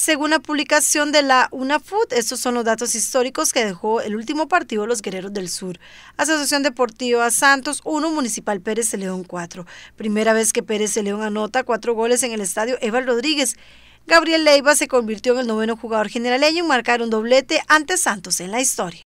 según la publicación de la UNAFUT. Estos son los datos históricos que dejó el último partido los Guerreros del Sur. Asociación Deportiva Santos 1, Municipal Pérez de León 4. Primera vez que Pérez de León anota cuatro goles en el estadio Eval Rodríguez. Gabriel Leiva se convirtió en el noveno jugador generaleño en marcar un doblete ante Santos en la historia.